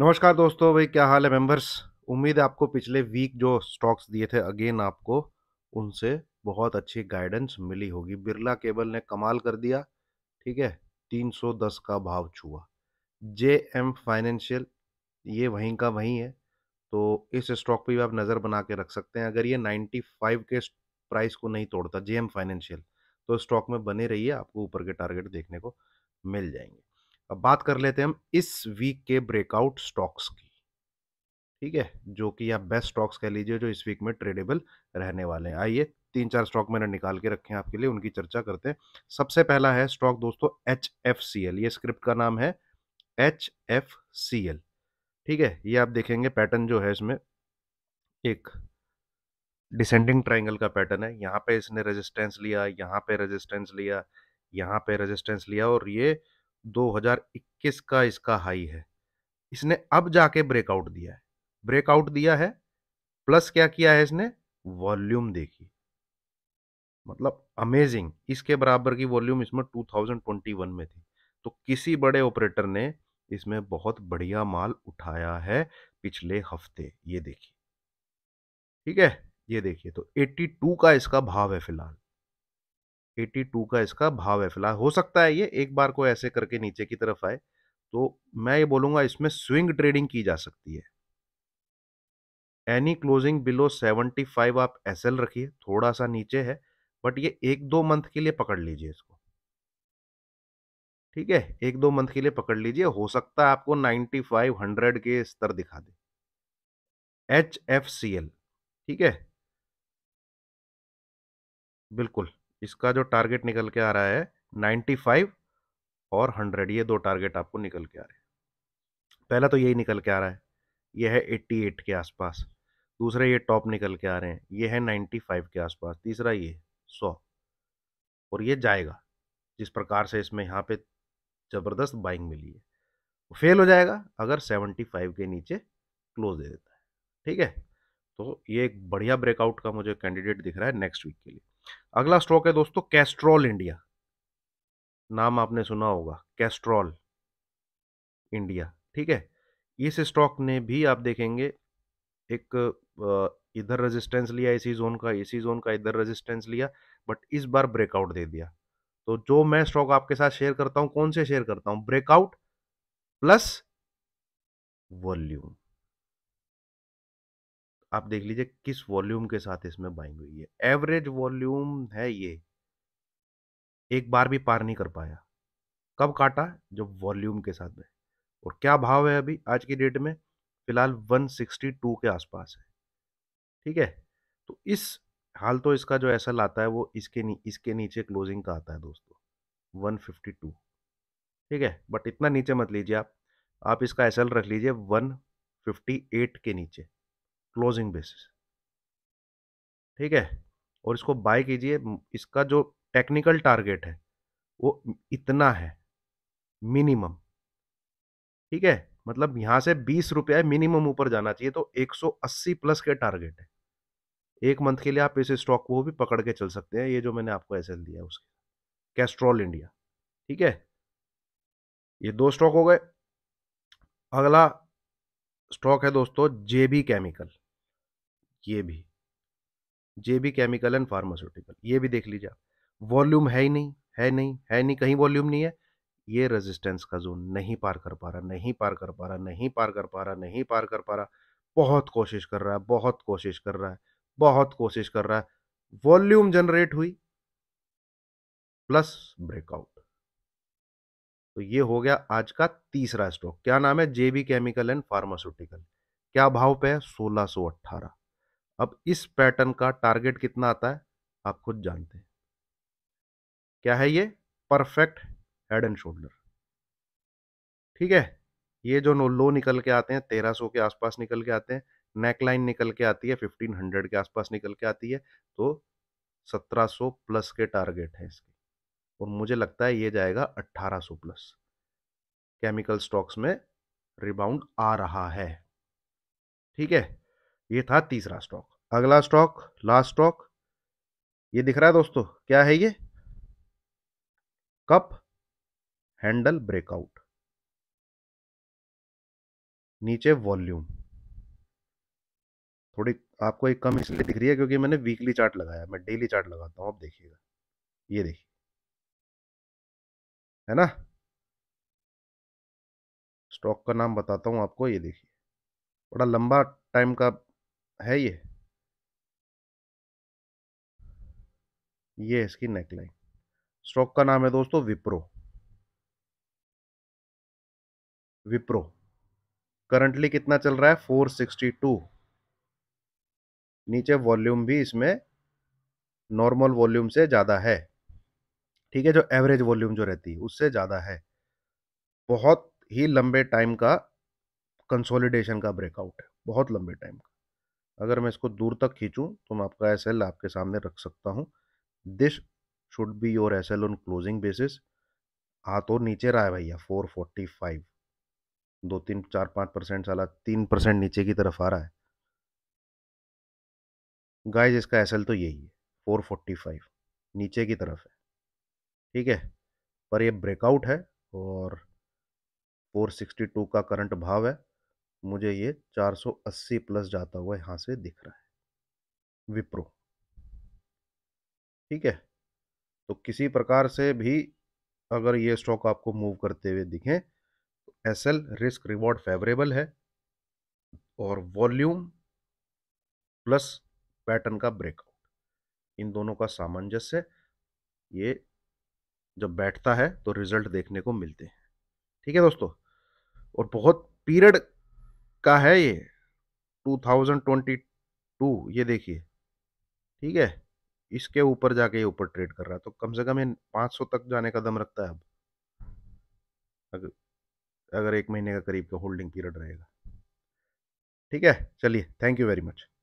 नमस्कार दोस्तों भाई क्या हाल है मेंबर्स उम्मीद है आपको पिछले वीक जो स्टॉक्स दिए थे अगेन आपको उनसे बहुत अच्छी गाइडेंस मिली होगी बिरला केबल ने कमाल कर दिया ठीक है 310 का भाव छुआ जे एम फाइनेंशियल ये वहीं का वहीं है तो इस स्टॉक पे भी आप नज़र बना के रख सकते हैं अगर ये 95 के प्राइस को नहीं तोड़ता जे एम फाइनेंशियल तो स्टॉक में बने रहिए आपको ऊपर के टारगेट देखने को मिल जाएंगे अब बात कर लेते हैं हम इस वीक के ब्रेकआउट स्टॉक्स की ठीक है जो कि आप बेस्ट स्टॉक्स कह लीजिए जो इस वीक में ट्रेडेबल रहने वाले हैं आइए तीन चार स्टॉक मैंने निकाल के रखे हैं आपके लिए उनकी चर्चा करते हैं सबसे पहला है स्टॉक दोस्तों एच एफ सी एल ये स्क्रिप्ट का नाम है एच एफ सी एल ठीक है ये आप देखेंगे पैटर्न जो है इसमें एक डिसेंडिंग ट्राइंगल का पैटर्न है यहाँ पे इसने रेजिस्टेंस लिया यहाँ पे रेजिस्टेंस लिया यहाँ पे रेजिस्टेंस लिया और ये 2021 का इसका हाई है इसने अब जाके ब्रेकआउट दिया है ब्रेकआउट दिया है प्लस क्या किया है इसने वॉल्यूम देखी मतलब अमेजिंग इसके बराबर की वॉल्यूम इसमें 2021 में थी तो किसी बड़े ऑपरेटर ने इसमें बहुत बढ़िया माल उठाया है पिछले हफ्ते ये देखिए ठीक है ये देखिए तो 82 का इसका भाव है फिलहाल 82 का इसका भाव है फिलहाल हो सकता है ये एक बार को ऐसे करके नीचे की तरफ आए तो मैं ये बोलूंगा इसमें स्विंग ट्रेडिंग की जा सकती है एनी क्लोजिंग बिलो 75 आप एस रखिए थोड़ा सा नीचे है बट ये एक दो मंथ के लिए पकड़ लीजिए इसको ठीक है एक दो मंथ के लिए पकड़ लीजिए हो सकता है आपको 95 100 के स्तर दिखा दे एच एफ सी एल ठीक है बिल्कुल इसका जो टारगेट निकल के आ रहा है 95 और 100 ये दो टारगेट आपको निकल के आ रहे हैं पहला तो यही निकल के आ रहा है ये है 88 के आसपास दूसरे ये टॉप निकल के आ रहे हैं ये है 95 के आसपास तीसरा ये 100 और ये जाएगा जिस प्रकार से इसमें यहाँ पे ज़बरदस्त बाइंग मिली है फेल हो जाएगा अगर फाइव के नीचे क्लोज दे देता है ठीक है तो ये एक बढ़िया ब्रेकआउट का मुझे कैंडिडेट दिख रहा है नेक्स्ट वीक के लिए अगला स्टॉक है दोस्तों कैस्ट्रॉल इंडिया नाम आपने सुना होगा कैस्ट्रॉल इंडिया ठीक है इस स्टॉक ने भी आप देखेंगे एक इधर रेजिस्टेंस लिया इसी जोन का इसी जोन का इधर रेजिस्टेंस लिया बट इस बार ब्रेकआउट दे दिया तो जो मैं स्टॉक आपके साथ शेयर करता हूं कौन से शेयर करता हूं ब्रेकआउट प्लस वॉल्यूम आप देख लीजिए किस वॉल्यूम के साथ इसमें बाइंग हुई है एवरेज वॉल्यूम है ये एक बार भी पार नहीं कर पाया कब काटा जब वॉल्यूम के साथ में और क्या भाव है अभी आज की डेट में फिलहाल 162 के आसपास है ठीक है तो इस हाल तो इसका जो ऐसा लाता है वो इसके नी, इसके नीचे क्लोजिंग का आता है दोस्तों 152 ठीक है बट इतना नीचे मत लीजिए आप आप इसका एस रख लीजिए 158 के नीचे क्लोजिंग बेसिस ठीक है और इसको बाय कीजिए इसका जो टेक्निकल टारगेट है वो इतना है मिनिमम ठीक है मतलब यहां से बीस रुपया मिनिमम ऊपर जाना चाहिए तो 180 प्लस के टारगेट है एक मंथ के लिए आप इस स्टॉक को भी पकड़ के चल सकते हैं ये जो मैंने आपको एस दिया है उसके कैस्ट्रॉल इंडिया ठीक है ये दो स्टॉक हो गए अगला स्टॉक है दोस्तों जेबी केमिकल ये भी जे भी केमिकल एंड फार्मास्यूटिकल ये भी देख लीजिए वॉल्यूम है ही नहीं है नहीं है नहीं कहीं वॉल्यूम नहीं है ये रेजिस्टेंस का जोन नहीं पार कर पा रहा नहीं पार कर पा रहा नहीं पार कर पा रहा नहीं पार कर पा रहा बहुत कोशिश कर रहा है बहुत कोशिश कर रहा है बहुत कोशिश कर रहा है वॉल्यूम जनरेट हुई प्लस ब्रेकआउट तो ये हो गया आज का तीसरा स्टॉक क्या नाम है जेबी केमिकल एंड फार्मास्यूटिकल क्या भाव पे है सोलह सो अट्ठारह अब इस पैटर्न का टारगेट कितना आता है आप खुद जानते हैं क्या है ये परफेक्ट हेड एंड शोल्डर ठीक है ये जो नो लो निकल के आते हैं तेरह सौ के आसपास निकल के आते हैं नेक लाइन निकल के आती है फिफ्टीन हंड्रेड के आसपास निकल के आती है तो सत्रह सो प्लस के टारगेट हैं इसके और मुझे लगता है ये जाएगा अट्ठारह सो प्लस केमिकल स्टॉक्स में रिबाउंड आ रहा है ठीक है ये था तीसरा स्टॉक अगला स्टॉक लास्ट स्टॉक ये दिख रहा है दोस्तों क्या है ये कप हैंडल ब्रेकआउट नीचे वॉल्यूम थोड़ी आपको एक कम इसलिए दिख रही है क्योंकि मैंने वीकली चार्ट लगाया मैं डेली चार्ट लगाता हूं आप देखिएगा ये देखिए है ना स्टॉक का नाम बताता हूं आपको ये देखिए बड़ा लंबा टाइम का है ये ये इसकी नेकलाइन स्टॉक का नाम है दोस्तों विप्रो विप्रो करंटली कितना चल रहा है 462 नीचे वॉल्यूम भी इसमें नॉर्मल वॉल्यूम से ज़्यादा है ठीक है जो एवरेज वॉल्यूम जो रहती है उससे ज़्यादा है बहुत ही लंबे टाइम का कंसोलिडेशन का ब्रेकआउट है बहुत लंबे टाइम का अगर मैं इसको दूर तक खींचूँ तो मैं आपका एस एल आपके सामने रख सकता हूँ this should be your S L on closing basis हाँ तो नीचे रहा है भैया फोर फोर्टी फाइव दो तीन चार पाँच परसेंट साला तीन परसेंट नीचे की तरफ आ रहा है गाइज इसका एस एल तो यही है फोर फोर्टी फाइव नीचे की तरफ है ठीक है पर यह ब्रेकआउट है और फोर सिक्सटी टू का करंट भाव है मुझे ये 480 प्लस जाता हुआ यहाँ से दिख रहा है विप्रो ठीक है तो किसी प्रकार से भी अगर ये स्टॉक आपको मूव करते हुए दिखे तो S L risk reward favourable है और वॉल्यूम प्लस पैटर्न का ब्रेकआउट इन दोनों का सामंजस्य ये जब बैठता है तो रिजल्ट देखने को मिलते हैं ठीक है दोस्तों और बहुत पीरियड का है ये 2022 ये देखिए ठीक है इसके ऊपर जाके ये ऊपर ट्रेड कर रहा है तो कम से कम ये 500 तक जाने का दम रखता है अब अगर अगर एक महीने का करीब का होल्डिंग पीरियड रहेगा ठीक है चलिए थैंक यू वेरी मच